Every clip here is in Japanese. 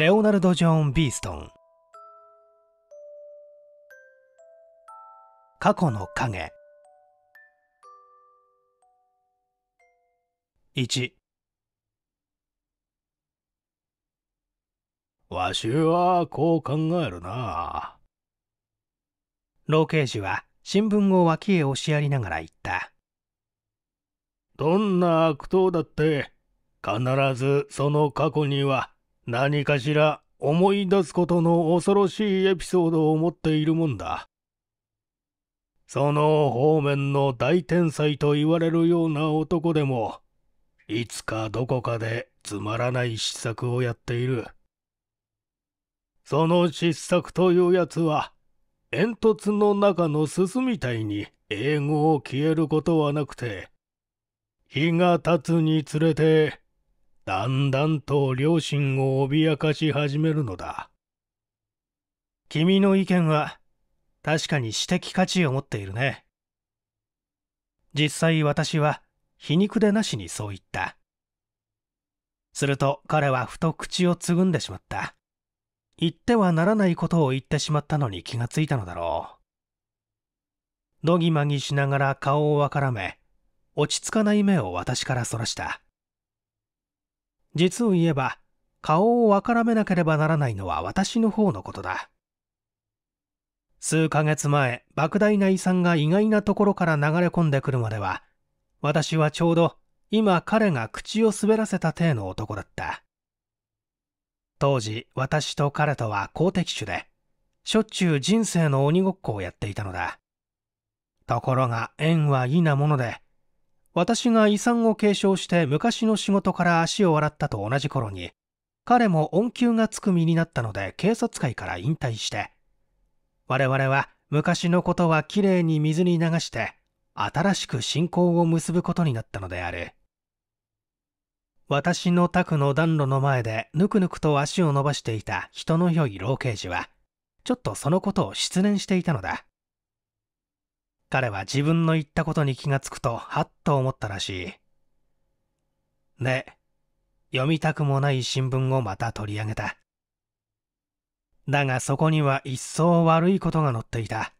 レオナルド・ジョーン・ビーストン過去の影1わしはこう考えるな老刑事は新聞を脇へ押しやりながら言ったどんな悪党だって必ずその過去には何かしら思い出すことの恐ろしいエピソードを持っているもんだ。その方面の大天才と言われるような男でも、いつかどこかでつまらない失策をやっている。その失策というやつは、煙突の中のすすみたいに英語を消えることはなくて、日が経つにつれてだんだんと両親を脅かし始めるのだ。君の意見は確かに私的価値を持っているね。実際私は皮肉でなしにそう言った。すると彼はふと口をつぐんでしまった。言ってはならないことを言ってしまったのに気がついたのだろう。どぎまぎしながら顔をわからめ、落ち着かない目を私からそらした。実を言えば顔をあからめなければならないのは私の方のことだ数ヶ月前莫大な遺産が意外なところから流れ込んでくるまでは私はちょうど今彼が口を滑らせた体の男だった当時私と彼とは好敵手でしょっちゅう人生の鬼ごっこをやっていたのだところが縁は異なもので私が遺産を継承して昔の仕事から足を洗ったと同じ頃に、彼も恩給がつく身になったので警察会から引退して、我々は昔のことはきれいに水に流して、新しく信仰を結ぶことになったのである。私の宅の暖炉の前でぬくぬくと足を伸ばしていた人の良い老刑事は、ちょっとそのことを失念していたのだ。彼は自分の言ったことに気がつくと、はっと思ったらしい。で、読みたくもない新聞をまた取り上げた。だがそこには一層悪いことが載っていた。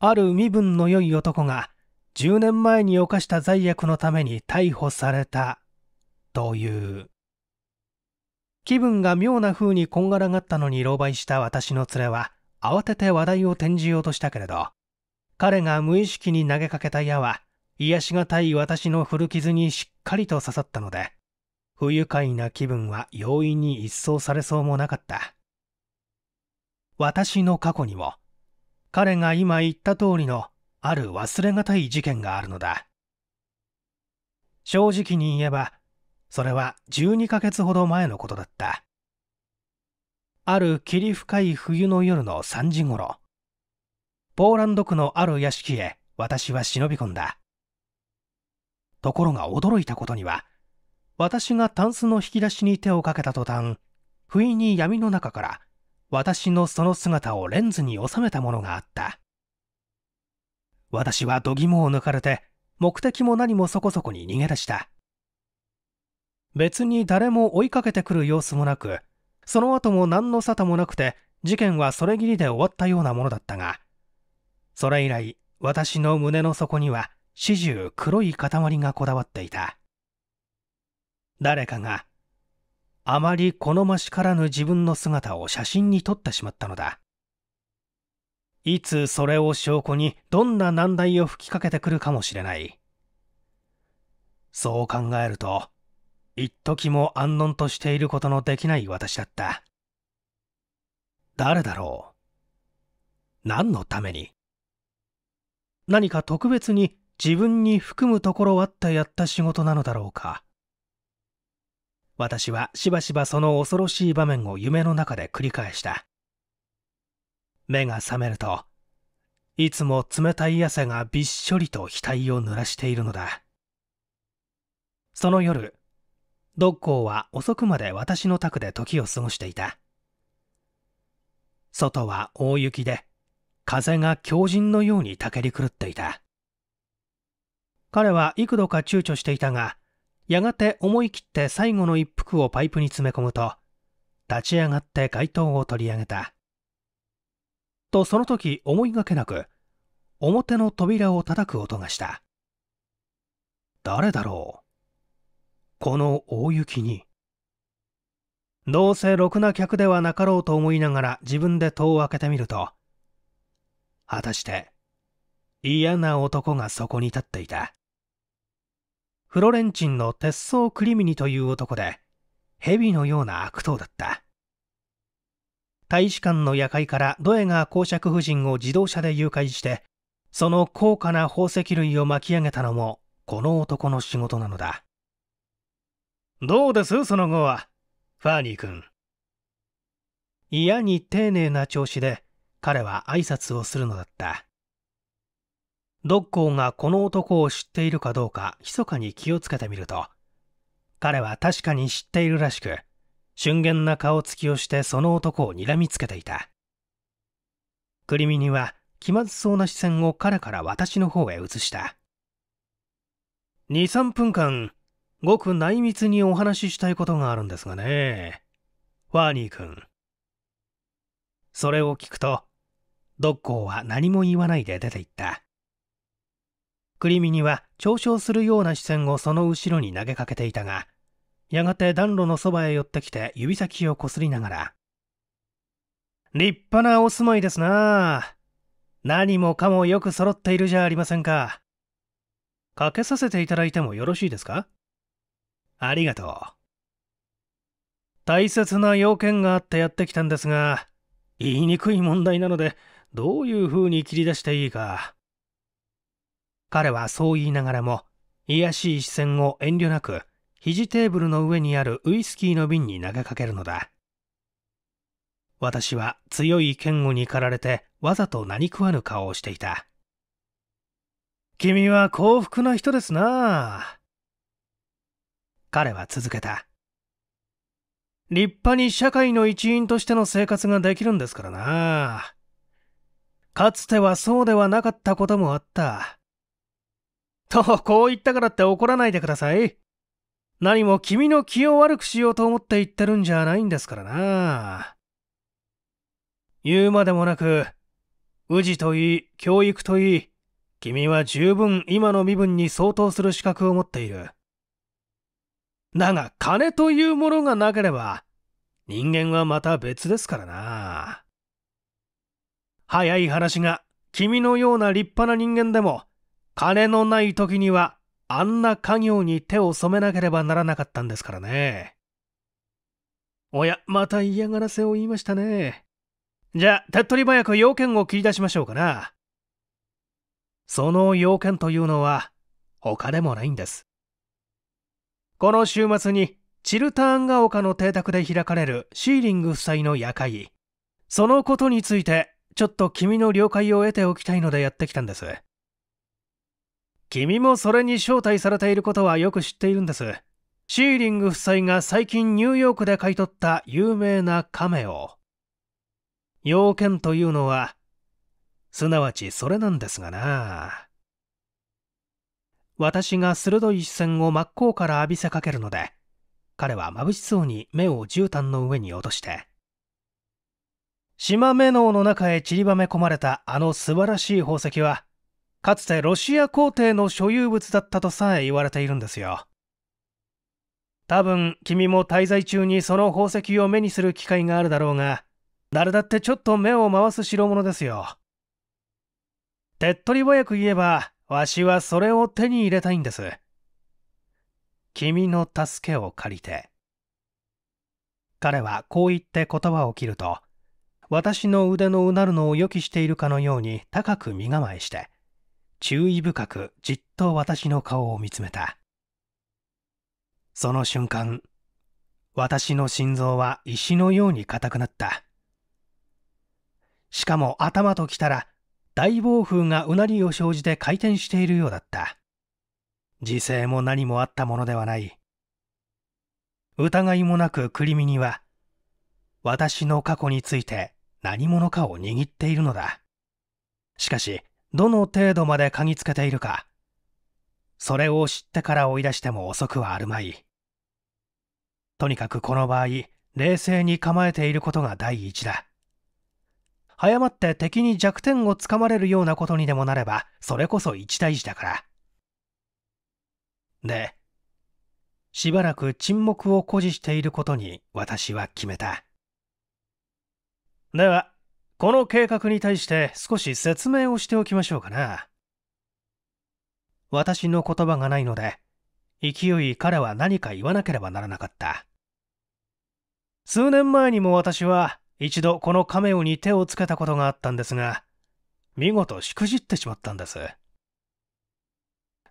ある身分の良い男が10年前に犯した罪悪のために逮捕されたという。気分が妙な風にこんがらがったのに狼狽した私の連れは慌てて話題を転じようとしたけれど、彼が無意識に投げかけた矢は、癒しがたい私の古傷にしっかりと刺さったので、不愉快な気分は容易に一掃されそうもなかった。私の過去にも、彼が今言った通りのある忘れがたい事件があるのだ。正直に言えば、それは12ヶ月ほど前のことだった。ある霧深い冬の夜の3時頃、ポーランド区のある屋敷へ私は忍び込んだところが驚いたことには私がタンスの引き出しに手をかけた途端不意に闇の中から私のその姿をレンズに収めたものがあった私は度肝を抜かれて目的も何もそこそこに逃げ出した別に誰も追いかけてくる様子もなくその後も何の沙汰もなくて事件はそれぎりで終わったようなものだったがそれ以来、私の胸の底には始終黒い塊がこだわっていた。誰かが、あまり好ましからぬ自分の姿を写真に撮ってしまったのだ。いつそれを証拠にどんな難題を吹きかけてくるかもしれない。そう考えると、一時も安穏としていることのできない私だった。誰だろう何のために何か特別に自分に含むところあってやった仕事なのだろうか私はしばしばその恐ろしい場面を夢の中で繰り返した目が覚めるといつも冷たい汗がびっしょりと額を濡らしているのだその夜ドッは遅くまで私の宅で時を過ごしていた外は大雪で風が狂人のようにたけり狂っていた彼は幾度か躊躇していたがやがて思い切って最後の一服をパイプに詰め込むと立ち上がって街灯を取り上げたとその時思いがけなく表の扉を叩く音がした誰だろうこの大雪にどうせろくな客ではなかろうと思いながら自分で戸を開けてみると果たして嫌な男がそこに立っていたフロレンチンの鉄装クリミニという男で蛇のような悪党だった大使館の夜会からドエガー公爵夫人を自動車で誘拐してその高価な宝石類を巻き上げたのもこの男の仕事なのだどうですその後はファーニー君嫌に丁寧な調子で彼は挨拶をするのだった。ドッコーがこの男を知っているかどうか密かに気をつけてみると、彼は確かに知っているらしく、俊厳な顔つきをしてその男を睨みつけていた。クリミニは気まずそうな視線を彼から私の方へ移した。2、3分間、ごく内密にお話ししたいことがあるんですがね。ワーニー君。それを聞くと、ドッは何も言わないで出て行った。クリミニは嘲笑するような視線をその後ろに投げかけていたが、やがて暖炉のそばへ寄ってきて指先をこすりながら、立派なお住まいですな何もかもよく揃っているじゃありませんか。かけさせていただいてもよろしいですかありがとう。大切な要件があってやってきたんですが、言いにくい問題なので、どういう風に切り出していいか。彼はそう言いながらも、卑しい視線を遠慮なく、肘テーブルの上にあるウイスキーの瓶に投げかけるのだ。私は強い嫌悪に駆られてわざと何食わぬ顔をしていた。君は幸福な人ですな彼は続けた。立派に社会の一員としての生活ができるんですからなかつてはそうではなかったこともあった。と、こう言ったからって怒らないでください。何も君の気を悪くしようと思って言ってるんじゃないんですからな。言うまでもなく、宇治といい、教育といい、君は十分今の身分に相当する資格を持っている。だが金というものがなければ、人間はまた別ですからな。早い話が、君のような立派な人間でも、金のない時には、あんな家業に手を染めなければならなかったんですからね。おや、また嫌がらせを言いましたね。じゃあ、手っ取り早く要件を切り出しましょうかな。その要件というのは、他でもないんです。この週末に、チルターンが丘の邸宅で開かれるシーリング夫妻の夜会。そのことについてちょっと君の了解を得ておきたいのでやってきたんです。君もそれに招待されていることはよく知っているんです。シーリング夫妻が最近ニューヨークで買い取った有名な亀を。要件というのは、すなわちそれなんですがな。私が鋭い視線を真っ向から浴びせかけるので、彼は眩しそうに目を絨毯の上に落として、島目能の中へ散りばめ込まれたあの素晴らしい宝石は、かつてロシア皇帝の所有物だったとさえ言われているんですよ。多分君も滞在中にその宝石を目にする機会があるだろうが、誰だってちょっと目を回す代物ですよ。手っ取り早く言えば、わしはそれを手に入れたいんです。君の助けを借りて。彼はこう言って言葉を切ると、私の腕のうなるのを予期しているかのように高く身構えして、注意深くじっと私の顔を見つめた。その瞬間、私の心臓は石のように硬くなった。しかも頭ときたら、大暴風がうなりを生じて回転しているようだった。時勢も何もあったものではない。疑いもなくクリミには、私の過去について何者かを握っているのだ。しかし、どの程度まで嗅ぎつけているか、それを知ってから追い出しても遅くはあるまい。とにかくこの場合、冷静に構えていることが第一だ。早まって敵に弱点をつかまれるようなことにでもなれば、それこそ一大事だから。で、しばらく沈黙を誇示していることに私は決めた。ではこの計画に対して少し説明をしておきましょうかな私の言葉がないので勢い彼は何か言わなければならなかった数年前にも私は一度このカメオに手をつけたことがあったんですが見事しくじってしまったんです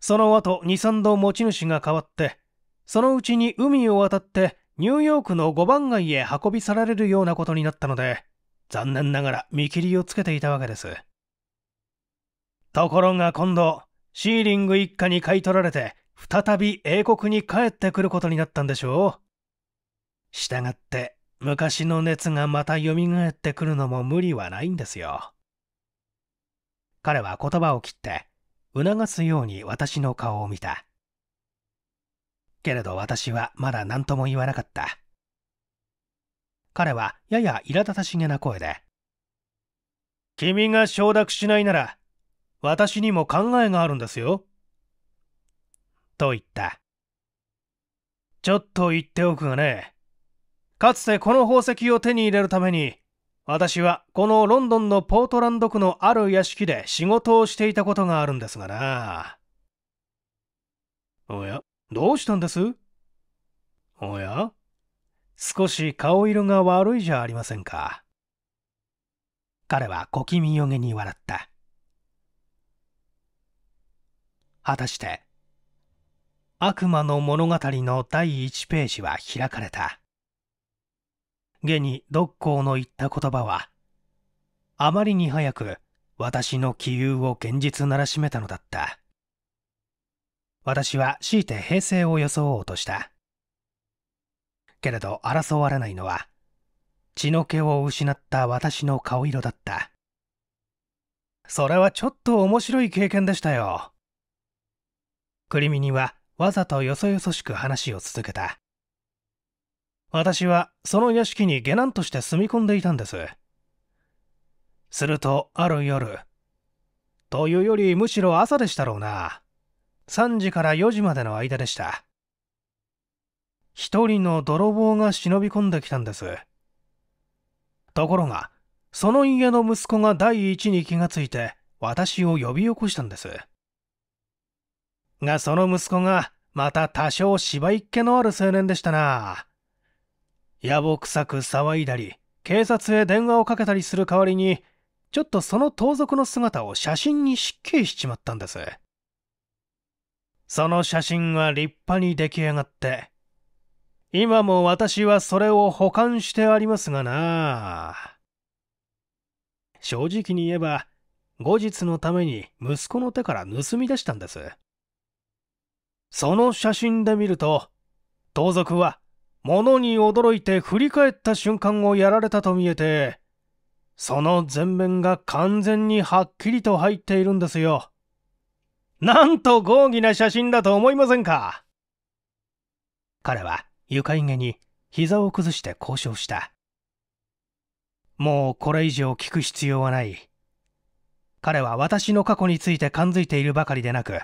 その後23度持ち主が変わってそのうちに海を渡ってニューヨークの5番街へ運び去られるようなことになったので残念ながら見切りをつけていたわけです。ところが今度、シーリング一家に買い取られて、再び英国に帰ってくることになったんでしょう。したがって、昔の熱がまた蘇ってくるのも無理はないんですよ。彼は言葉を切って、促すように私の顔を見た。けれど私はまだ何とも言わなかった。彼はやや苛立たしげな声で君が承諾しないなら私にも考えがあるんですよと言ったちょっと言っておくがねかつてこの宝石を手に入れるために私はこのロンドンのポートランド区のある屋敷で仕事をしていたことがあるんですがなおやどうしたんですおや少し顔色が悪いじゃありませんか。彼は小気味よげに笑った。果たして、悪魔の物語の第1ページは開かれた。現に独行の言った言葉は、あまりに早く私の気憂を現実ならしめたのだった。私は強いて平静を装おうとした。けれど争われないのは血の気を失った私の顔色だったそれはちょっと面白い経験でしたよクリミニはわざとよそよそしく話を続けた私はその屋敷に下男として住み込んでいたんですするとある夜というよりむしろ朝でしたろうな3時から4時までの間でした一人の泥棒が忍び込んできたんです。ところが、その家の息子が第一に気がついて、私を呼び起こしたんです。が、その息子が、また多少芝居っ気のある青年でしたな。野暮臭く騒いだり、警察へ電話をかけたりする代わりに、ちょっとその盗賊の姿を写真に失敬しちまったんです。その写真は立派に出来上がって、今も私はそれを保管してありますがな正直に言えば後日のために息子の手から盗み出したんですその写真で見ると盗賊は物に驚いて振り返った瞬間をやられたと見えてその前面が完全にはっきりと入っているんですよなんと豪義な写真だと思いませんか彼は床いげに膝を崩して交渉した。もうこれ以上聞く必要はない。彼は私の過去について感づいているばかりでなく、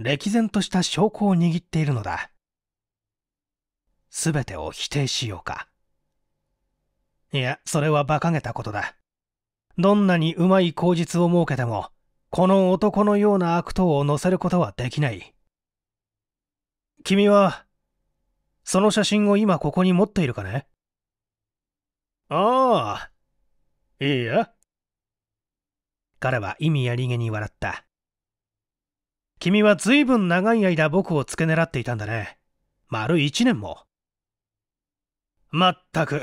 歴然とした証拠を握っているのだ。すべてを否定しようか。いや、それは馬鹿げたことだ。どんなにうまい口実を設けても、この男のような悪党を乗せることはできない。君は、その写真を今ここに持っているかねああ、いいや。彼は意味ありげに笑った。君は随分長い間僕を付け狙っていたんだね。丸一年も。まったく。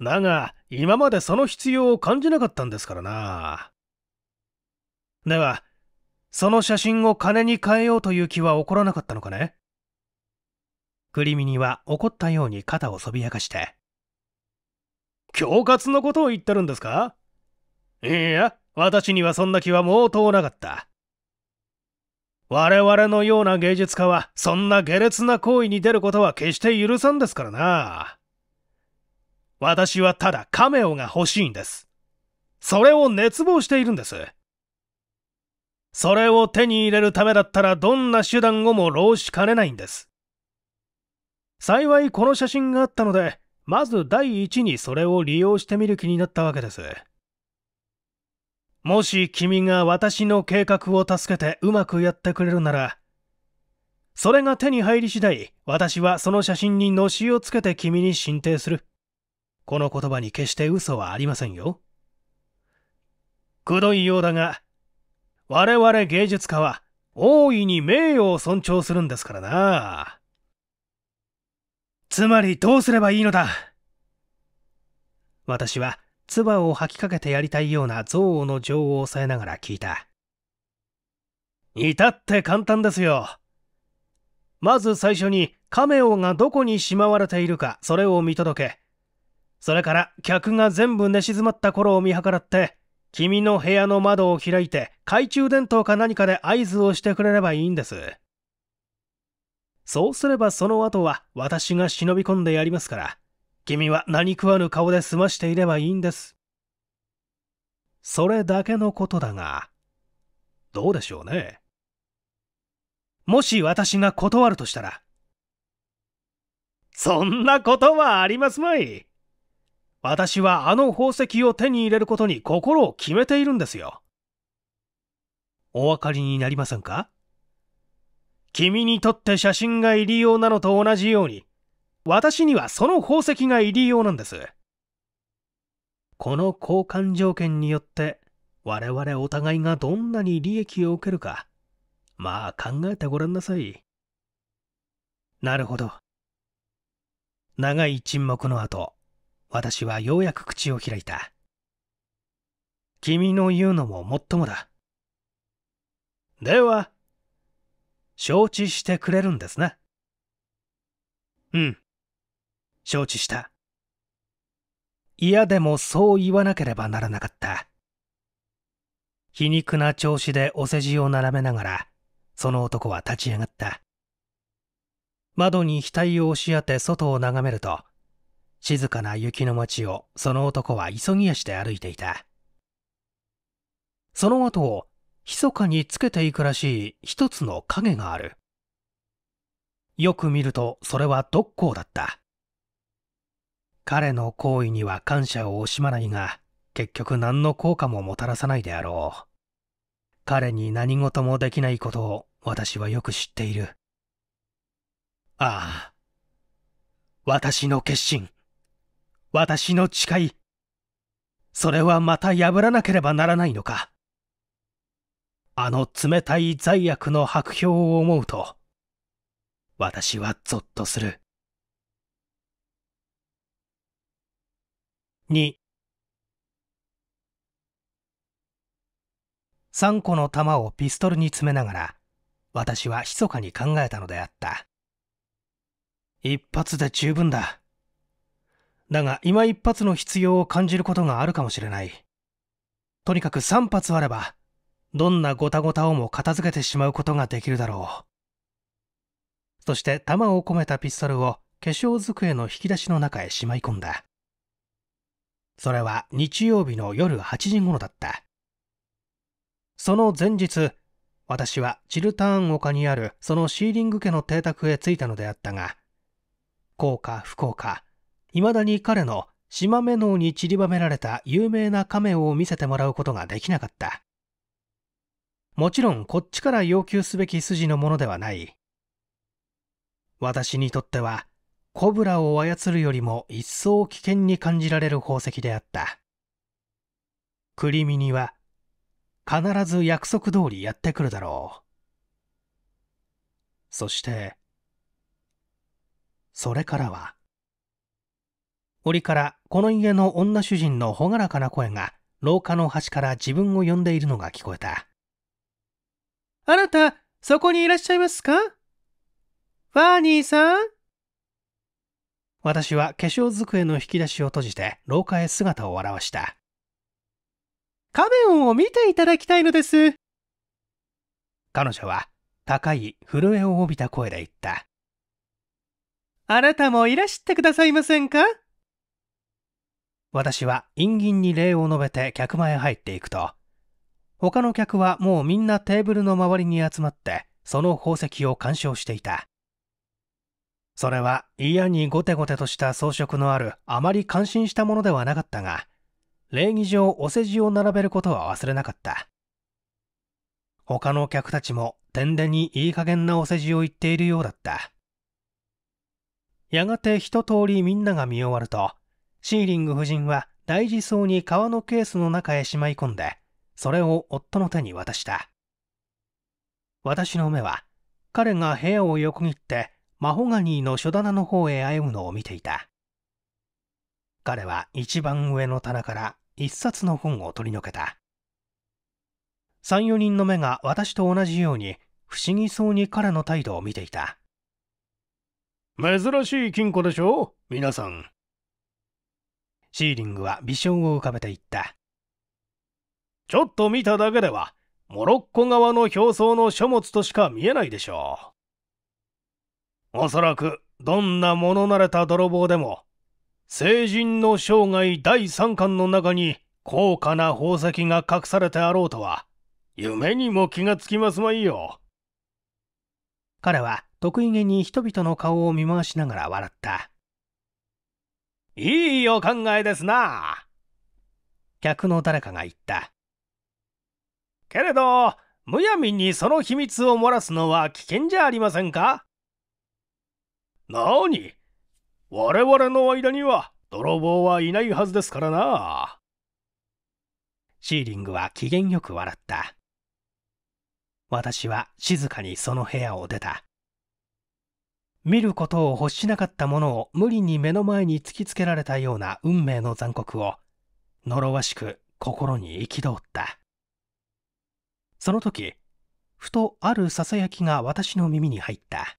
だが、今までその必要を感じなかったんですからな。では、その写真を金に変えようという気は起こらなかったのかねクリミニは怒ったように肩をそびやかして。恐喝のことを言ってるんですかいや、私にはそんな気は毛頭なかった。我々のような芸術家は、そんな下劣な行為に出ることは決して許さんですからな。私はただカメオが欲しいんです。それを熱望しているんです。それを手に入れるためだったらどんな手段をも浪しかねないんです。幸いこの写真があったので、まず第一にそれを利用してみる気になったわけです。もし君が私の計画を助けてうまくやってくれるなら、それが手に入り次第、私はその写真にのしをつけて君に進呈する。この言葉に決して嘘はありませんよ。くどいようだが、我々芸術家は大いに名誉を尊重するんですからな。つまりどうすればいいのだ私は唾を吐きかけてやりたいような憎悪の情を抑えながら聞いた。至って簡単ですよ。まず最初にカメオがどこにしまわれているかそれを見届け、それから客が全部寝静まった頃を見計らって、君の部屋の窓を開いて懐中電灯か何かで合図をしてくれればいいんです。そうすればその後は私が忍び込んでやりますから、君は何食わぬ顔で済ましていればいいんです。それだけのことだが、どうでしょうね。もし私が断るとしたら。そんなことはありますまい。私はあの宝石を手に入れることに心を決めているんですよ。お分かりになりませんか君にとって写真が入り用なのと同じように、私にはその宝石が入り用なんです。この交換条件によって、我々お互いがどんなに利益を受けるか、まあ考えてごらんなさい。なるほど。長い沈黙の後、私はようやく口を開いた。君の言うのももっともだ。では、承知してくれるんですね。うん。承知した。嫌でもそう言わなければならなかった。皮肉な調子でお世辞を並べながら、その男は立ち上がった。窓に額を押し当て外を眺めると、静かな雪の街をその男は急ぎ足で歩いていた。その後を密かにつけていくらしい一つの影がある。よく見るとそれは独行だった。彼の行為には感謝を惜しまないが、結局何の効果ももたらさないであろう。彼に何事もできないことを私はよく知っている。ああ。私の決心。私の誓い。それはまた破らなければならないのか。あの冷たい罪悪の白氷を思うと、私はゾッとする。23個の弾をピストルに詰めながら私は密かに考えたのであった一発で十分だだが今一発の必要を感じることがあるかもしれないとにかく3発あればどんなごたごたをも片付けてしまうことができるだろう。そして弾を込めたピストルを化粧机の引き出しの中へしまい込んだ。それは日曜日の夜8時頃だった。その前日、私はチルターン丘にあるそのシーリング家の邸宅へ着いたのであったが、幸か不幸か、未だに彼の島目脳に散りばめられた有名な亀を見せてもらうことができなかった。もちろんこっちから要求すべき筋のものではない。私にとっては、コブラを操るよりも一層危険に感じられる宝石であった。クリミニは、必ず約束通りやってくるだろう。そして、それからは、檻からこの家の女主人の朗らかな声が廊下の端から自分を呼んでいるのが聞こえた。あなた、そこにいらっしゃいますかファーニーさん私は化粧机の引き出しを閉じて廊下へ姿を現した。カメオンを見ていただきたいのです。彼女は高い震えを帯びた声で言った。あなたもいらしてくださいませんか私は陰銀に礼を述べて客間へ入っていくと、他の客はもうみんなテーブルの周りに集まってその宝石を鑑賞していたそれは嫌にゴテゴテとした装飾のあるあまり感心したものではなかったが礼儀上お世辞を並べることは忘れなかった他の客たちも天でにいい加減なお世辞を言っているようだったやがて一通りみんなが見終わるとシーリング夫人は大事そうに革のケースの中へしまい込んでそれを夫の手に渡した私の目は彼が部屋を横切ってマホガニーの書棚の方へ歩むのを見ていた彼は一番上の棚から一冊の本を取り除けた34人の目が私と同じように不思議そうに彼の態度を見ていた珍しい金庫でしょ皆さんシーリングは微笑を浮かべていったちょっと見ただけでは、モロッコ側の表層の書物としか見えないでしょう。おそらく、どんな物慣れた泥棒でも、成人の生涯第3巻の中に高価な宝石が隠されてあろうとは、夢にも気がつきますまいよ。彼は得意げに人々の顔を見回しながら笑った。いいお考えですな。客の誰かが言った。けれど、むやみにその秘密を漏らすのは危険じゃありませんかなに我々の間には泥棒はいないはずですからな。シーリングは機嫌よく笑った。私は静かにその部屋を出た。見ることを欲しなかったものを無理に目の前に突きつけられたような運命の残酷を、呪わしく心に憤った。その時、ふとあるささやきが私の耳に入った。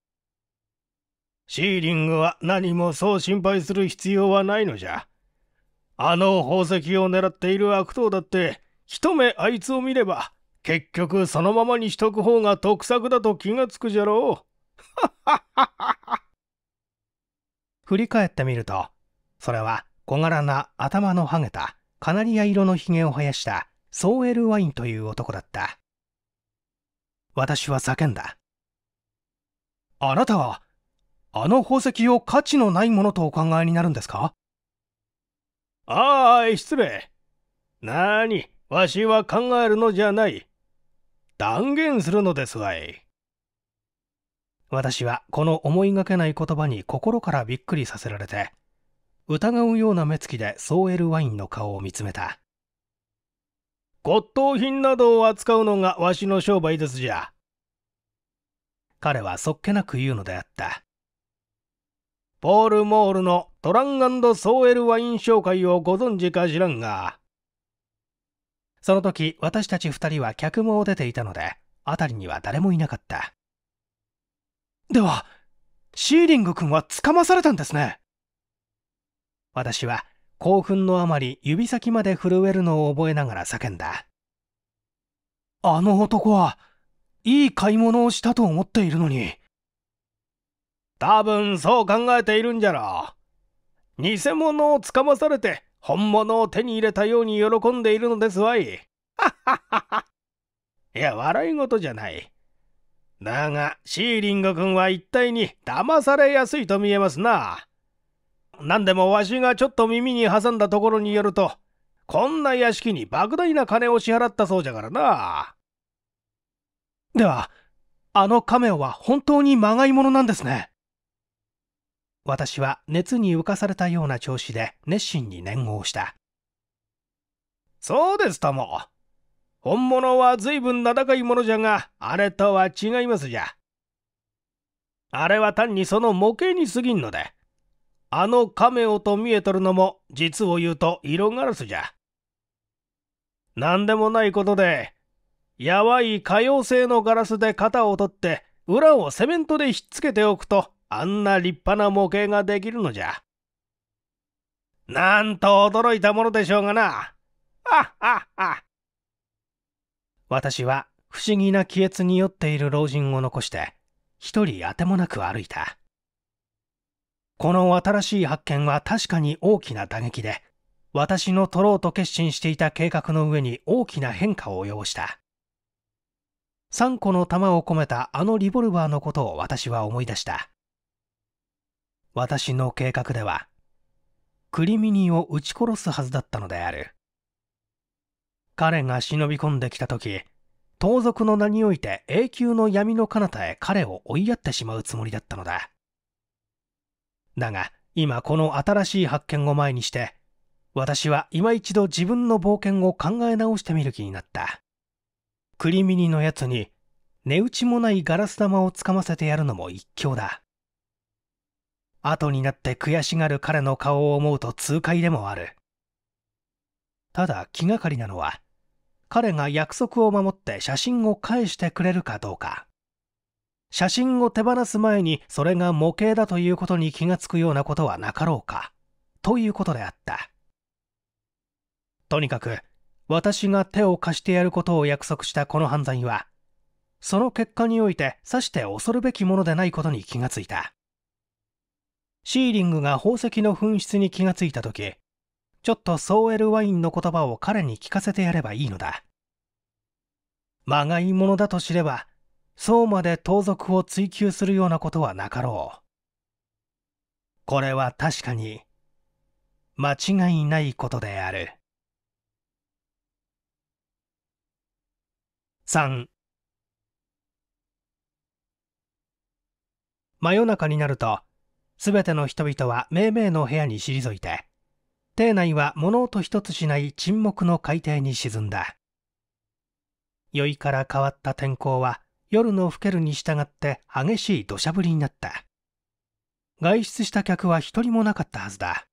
シーリングは何もそう心配する必要はないのじゃ。あの宝石を狙っている悪党だって、一目あいつを見れば、結局そのままにしとく方が得策だと気がつくじゃろう。振り返ってみると、それは小柄な頭のハゲた、カナリア色のひげを生やしたソーエル・ワインという男だった。私は叫んだあなたはあの宝石を価値のないものとお考えになるんですかああ失礼なにわしは考えるのじゃない断言するのですわい私はこの思いがけない言葉に心からびっくりさせられて疑うような目つきでソーエルワインの顔を見つめた骨董品などを扱うのがわしの商売ですじゃ。彼はそっけなく言うのであった。ポール・モールのトランソーエルワイン商会をご存知か知らんが。その時、私たち二人は客も出ていたので、辺りには誰もいなかった。では、シーリング君は捕まされたんですね。私は興奮のあまり指先まで震えるのを覚えながら叫んだ。あの男は、いい買い物をしたと思っているのに。多分そう考えているんじゃろう。偽物をつかまされて本物を手に入れたように喜んでいるのですわい。はははは。いや、笑い事じゃない。だが、シーリング君は一体に騙されやすいと見えますな。何でもわしがちょっと耳に挟んだところによるとこんな屋敷に莫大な金を支払ったそうじゃからなではあの亀は本当にまがいものなんですね私は熱に浮かされたような調子で熱心に念をしたそうですとも本物は随分名高いものじゃがあれとは違いますじゃあれは単にその模型に過ぎんのであの亀をと見えとるのも実を言うと色ガラスじゃ。何でもないことで、やばい可用性のガラスで型を取って裏をセメントでひっつけておくとあんな立派な模型ができるのじゃ。なんと驚いたものでしょうがな。ああは。私は不思議な気悦に酔っている老人を残して一人あてもなく歩いた。この新しい発見は確かに大きな打撃で、私の取ろうと決心していた計画の上に大きな変化を及ぼした。3個の弾を込めたあのリボルバーのことを私は思い出した。私の計画では、クリミニを撃ち殺すはずだったのである。彼が忍び込んできた時、盗賊の名において永久の闇の彼方へ彼を追いやってしまうつもりだったのだ。だが今この新しい発見を前にして私は今一度自分の冒険を考え直してみる気になったクリミニのやつに値打ちもないガラス玉をつかませてやるのも一興だ後になって悔しがる彼の顔を思うと痛快でもあるただ気がかりなのは彼が約束を守って写真を返してくれるかどうか写真を手放す前にそれが模型だということに気がつくようなことはなかろうかということであったとにかく私が手を貸してやることを約束したこの犯罪はその結果においてさして恐るべきものでないことに気がついたシーリングが宝石の紛失に気がついた時ちょっとソーエルワインの言葉を彼に聞かせてやればいいのだまがいものだと知ればそうまで盗賊を追求するようなことはなかろう。これは確かに、間違いないことである。3真夜中になると、すべての人々はめいめいの部屋に退いて、邸内は物音一つしない沈黙の海底に沈んだ。宵から変わった天候は、夜の更けるに従って激しい土砂降りになった外出した客は一人もなかったはずだ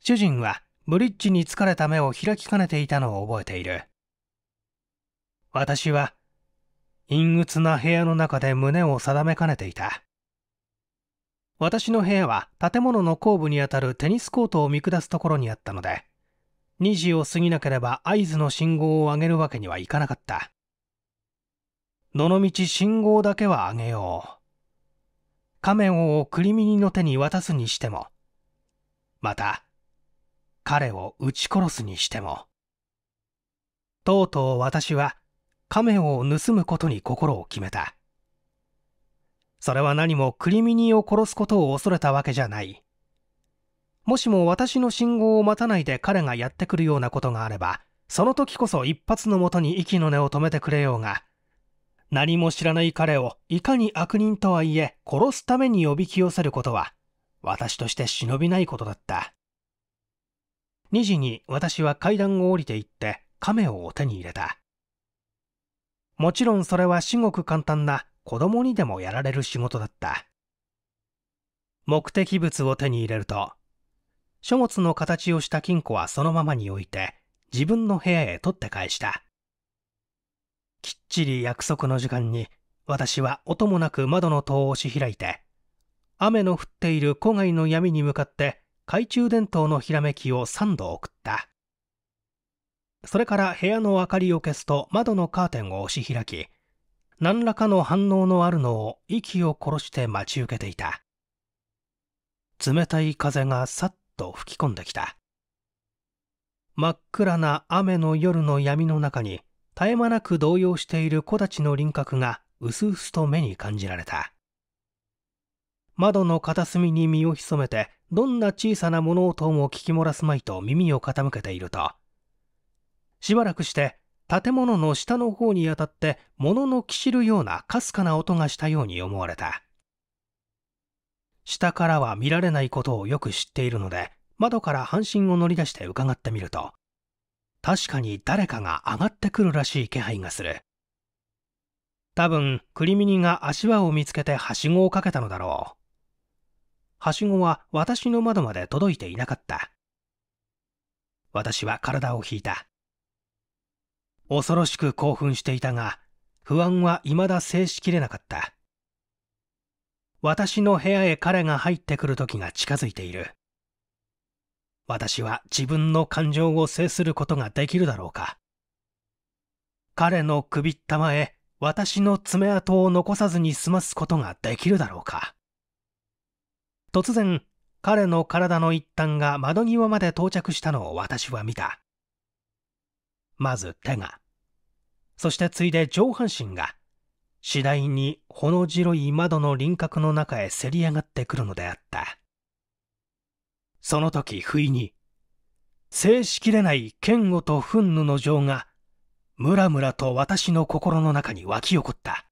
主人はブリッジに疲れた目を開きかねていたのを覚えている私は陰鬱な部屋の中で胸を定めかねていた私の部屋は建物の後部にあたるテニスコートを見下すところにあったので2時を過ぎなければ合図の信号を上げるわけにはいかなかったどのみち信号だけはあげよう。仮面をクリミニの手に渡すにしても、また、彼を撃ち殺すにしても。とうとう私は亀を盗むことに心を決めた。それは何もクリミニを殺すことを恐れたわけじゃない。もしも私の信号を待たないで彼がやってくるようなことがあれば、その時こそ一発のもとに息の根を止めてくれようが、何も知らない彼をいかに悪人とはいえ殺すためにおびき寄せることは私として忍びないことだった2時に私は階段を降りていって亀を手に入れたもちろんそれは至極簡単な子供にでもやられる仕事だった目的物を手に入れると書物の形をした金庫はそのままに置いて自分の部屋へ取って返したきっちり約束の時間に私は音もなく窓の戸を押し開いて雨の降っている郊外の闇に向かって懐中電灯のひらめきを3度送ったそれから部屋の明かりを消すと窓のカーテンを押し開き何らかの反応のあるのを息を殺して待ち受けていた冷たい風がさっと吹き込んできた真っ暗な雨の夜の闇の中に絶え間なく動揺している子たちの輪郭が薄々と目に感じられた窓の片隅に身を潜めてどんな小さな物音も聞き漏らすまいと耳を傾けているとしばらくして建物の下の方に当たって物のきしるようなかすかな音がしたように思われた下からは見られないことをよく知っているので窓から半身を乗り出して伺ってみると確かに誰かが上がってくるらしい気配がする多分クリミニが足輪を見つけてはしごをかけたのだろうはしごは私の窓まで届いていなかった私は体を引いた恐ろしく興奮していたが不安は未だ制しきれなかった私の部屋へ彼が入ってくる時が近づいている私は自分の感情を制することができるだろうか。彼の首ったまへ私の爪痕を残さずに済ますことができるだろうか。突然、彼の体の一端が窓際まで到着したのを私は見た。まず手が、そして次いで上半身が、次第にほの白い窓の輪郭の中へせり上がってくるのであった。その時不意に制しきれない剣悪と憤怒の情がムラムラと私の心の中に湧き起こった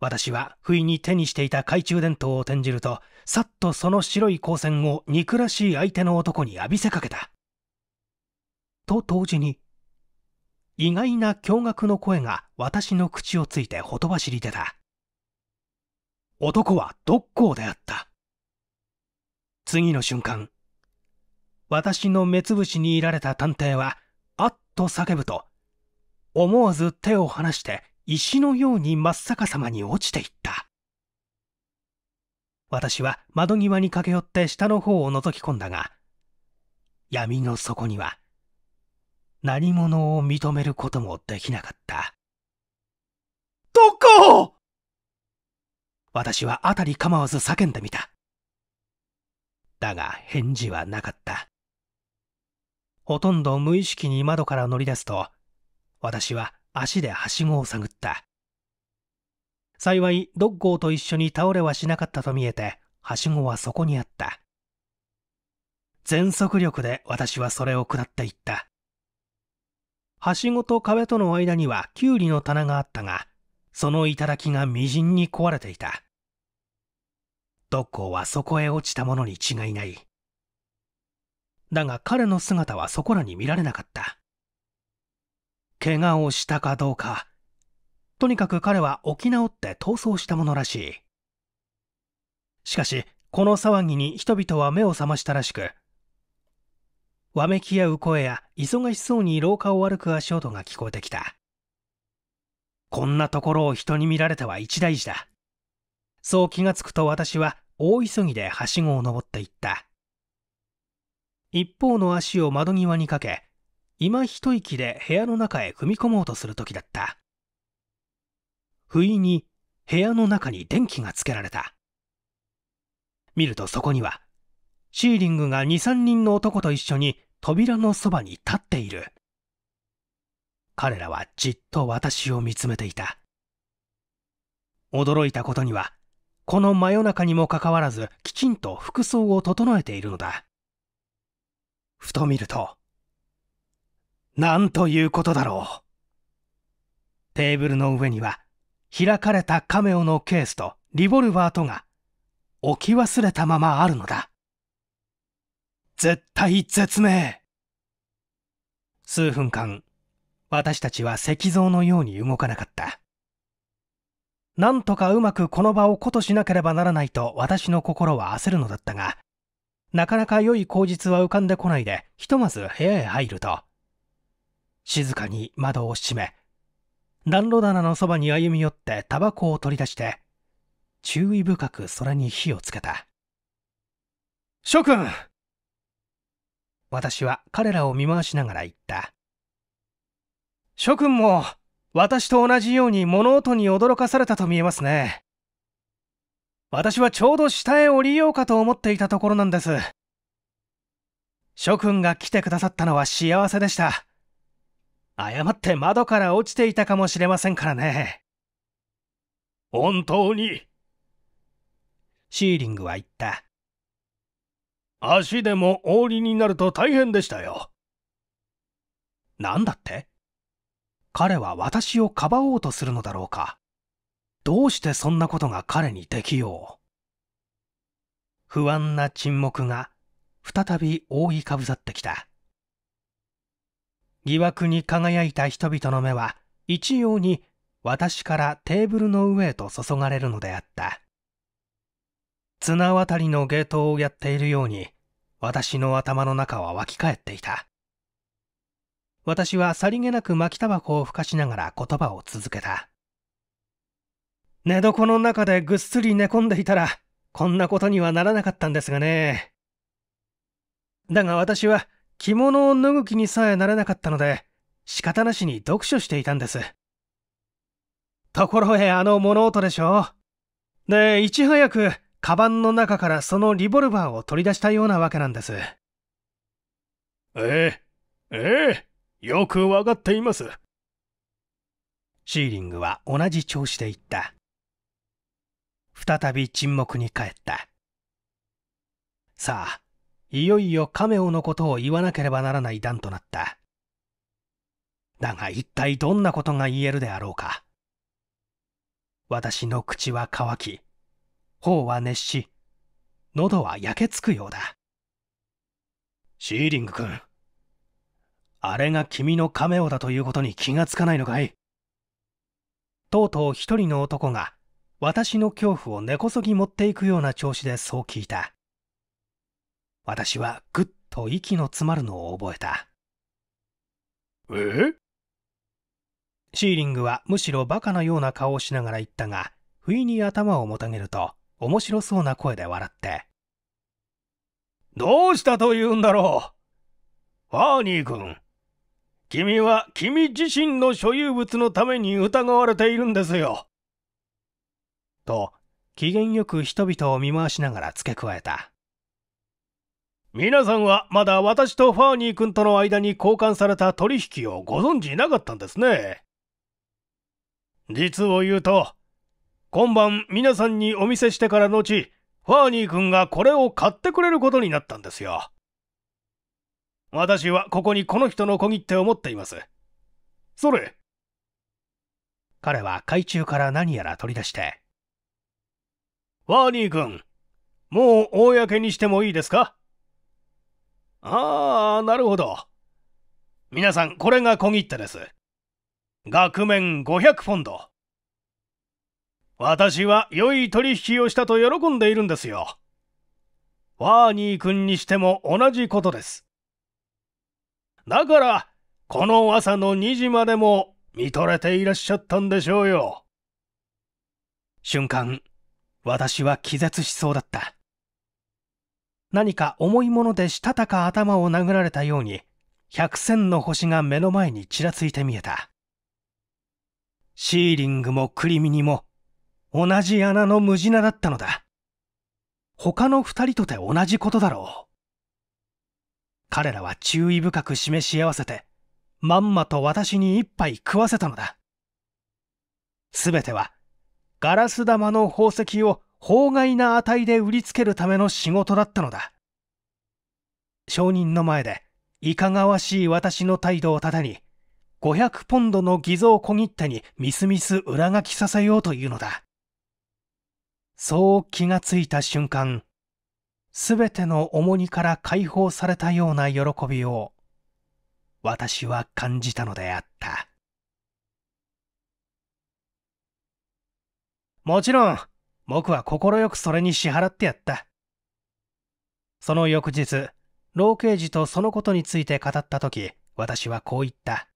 私は不意に手にしていた懐中電灯を転じるとさっとその白い光線を憎らしい相手の男に浴びせかけたと同時に意外な驚愕の声が私の口をついてほとばしり出た男はどっこうであった次の瞬間私の目つぶしにいられた探偵はあっと叫ぶと思わず手を離して石のように真っ逆さまに落ちていった私は窓際に駆け寄って下の方を覗き込んだが闇の底には何者を認めることもできなかったどこ私は辺り構わず叫んでみただが返事はなかったほとんど無意識に窓から乗り出すと私は足ではしごを探った幸いドッゴーと一緒に倒れはしなかったと見えてはしごはそこにあった全速力で私はそれを下っていったはしごと壁との間にはきゅうりの棚があったがその頂がみじんに壊れていたドッはそこへ落ちたものに違いない。だが彼の姿はそこらに見られなかった。怪我をしたかどうか、とにかく彼は沖縄って逃走したものらしい。しかし、この騒ぎに人々は目を覚ましたらしく、わめき合う声や忙しそうに廊下を歩く足音が聞こえてきた。こんなところを人に見られては一大事だ。そう気がつくと私は大急ぎではしごを登っていった一方の足を窓際にかけ今一息で部屋の中へ踏み込もうとする時だった不意に部屋の中に電気がつけられた見るとそこにはシーリングが二三人の男と一緒に扉のそばに立っている彼らはじっと私を見つめていた驚いたことにはこの真夜中にもかかわらずきちんと服装を整えているのだふと見るとなんということだろうテーブルの上には開かれたカメオのケースとリボルバーとが置き忘れたままあるのだ絶対絶命数分間私たちは石像のように動かなかった何とかうまくこの場をことしなければならないと私の心は焦るのだったが、なかなか良い口実は浮かんでこないで、ひとまず部屋へ入ると、静かに窓を閉め、暖炉棚のそばに歩み寄ってタバコを取り出して、注意深くそれに火をつけた。諸君私は彼らを見回しながら言った。諸君も私と同じように物音に驚かされたと見えますね。私はちょうど下へ降りようかと思っていたところなんです。諸君が来てくださったのは幸せでした。誤って窓から落ちていたかもしれませんからね。本当に。シーリングは言った。足でもお降りになると大変でしたよ。なんだって彼は私をかばおうとするのだろうかどうしてそんなことが彼にできよう不安な沈黙が再び覆いかぶさってきた疑惑に輝いた人々の目は一様に私からテーブルの上へと注がれるのであった綱渡りのゲートをやっているように私の頭の中は湧き返っていた私はさりげなく巻きタバコをふかしながら言葉を続けた。寝床の中でぐっすり寝込んでいたら、こんなことにはならなかったんですがね。だが私は着物を脱ぐ気にさえならなかったので、仕方なしに読書していたんです。ところへあの物音でしょう。で、いち早く、カバンの中からそのリボルバーを取り出したようなわけなんです。ええ、ええ。よくわかっています。シーリングは同じ調子で言った。再び沈黙に帰った。さあ、いよいよカメオのことを言わなければならない段となった。だが一体どんなことが言えるであろうか。私の口は乾き、頬は熱し、喉は焼けつくようだ。シーリング君。あれが君のカメオだということに気がつかないのかいとうとう一人の男が私の恐怖を根こそぎ持っていくような調子でそう聞いた私はぐっと息の詰まるのを覚えたえシーリングはむしろバカなような顔をしながら言ったが不意に頭をもたげると面白そうな声で笑って「どうしたと言うんだろうファーニー君君は君自身の所有物のために疑われているんですよ。と、機嫌よく人々を見回しながら付け加えた。皆さんはまだ私とファーニー君との間に交換された取引をご存じなかったんですね。実を言うと、今晩皆さんにお見せしてから後、ファーニー君がこれを買ってくれることになったんですよ。私はここにこの人の小切手を持っています。それ彼は海中から何やら取り出して。ワーニー君、もう公にしてもいいですかああ、なるほど。皆さん、これが小切手です。額面500ポンド。私は良い取引をしたと喜んでいるんですよ。ワーニー君にしても同じことです。だから、この朝の2時までも見とれていらっしゃったんでしょうよ。瞬間、私は気絶しそうだった。何か重いものでしたたか頭を殴られたように、百戦の星が目の前にちらついて見えた。シーリングもクリミニも、同じ穴のムジナだったのだ。他の二人とて同じことだろう。彼らは注意深く示し合わせてまんまと私に一杯食わせたのだ全てはガラス玉の宝石を法外な値で売りつけるための仕事だったのだ証人の前でいかがわしい私の態度を立てに500ポンドの偽造小切手にみすみす裏書きさせようというのだそう気がついた瞬間すべての重荷から解放されたような喜びを私は感じたのであったもちろん僕は快くそれに支払ってやったその翌日老刑事とそのことについて語った時私はこう言った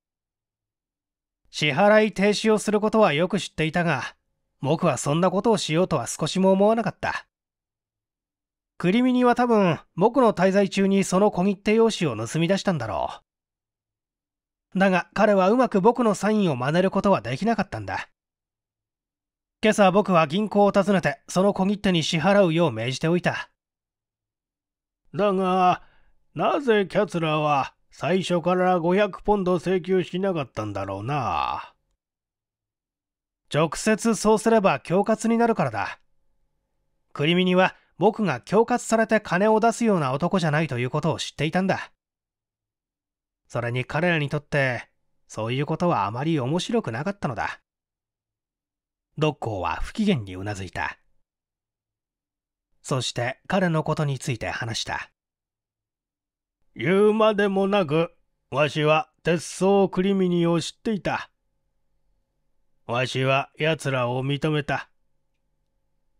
支払い停止をすることはよく知っていたが僕はそんなことをしようとは少しも思わなかったクリミニは多分僕の滞在中にその小切手用紙を盗み出したんだろう。だが彼はうまく僕のサインを真似ることはできなかったんだ。今朝僕は銀行を訪ねてその小切手に支払うよう命じておいた。だが、なぜキャツラは最初から500ポンド請求しなかったんだろうな。直接そうすれば恐喝になるからだ。クリミニは僕が恐喝されて金を出すような男じゃないということを知っていたんだ。それに彼らにとって、そういうことはあまり面白くなかったのだ。ドッコーは不機嫌にうなずいた。そして彼のことについて話した。言うまでもなく、わしは鉄装クリミニを知っていた。わしは奴らを認めた。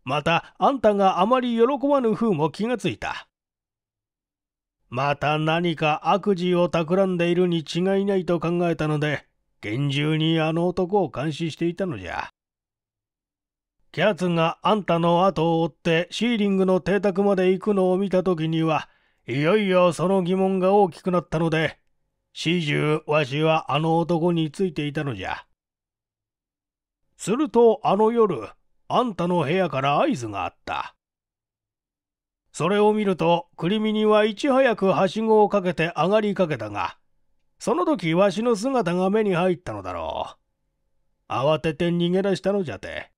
またあんたがあまり喜ばぬ風も気がついたまた何か悪事を企んでいるに違いないと考えたので厳重にあの男を監視していたのじゃキャツがあんたの後を追ってシーリングの邸宅まで行くのを見た時にはいよいよその疑問が大きくなったので始終わしはあの男についていたのじゃするとあの夜あんたの部屋から合図があった。それを見ると、クリミニはいち早くはしごをかけて上がりかけたが、その時わしの姿が目に入ったのだろう。慌てて逃げ出したのじゃて。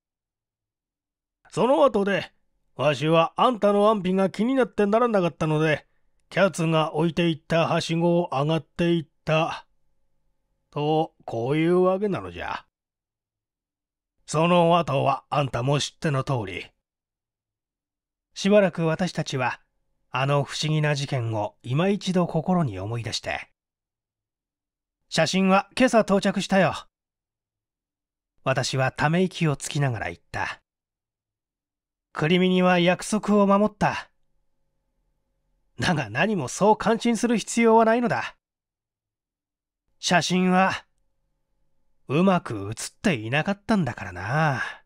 その後で、わしはあんたの安否が気になってならなかったので、キャツが置いていったはしごを上がっていった。と、こういうわけなのじゃ。その後はあんたも知っての通り。しばらく私たちは、あの不思議な事件を今一度心に思い出して。写真は今朝到着したよ。私はため息をつきながら言った。クリミニは約束を守った。だが何もそう感心する必要はないのだ。写真はうまく映っていなかったんだからな。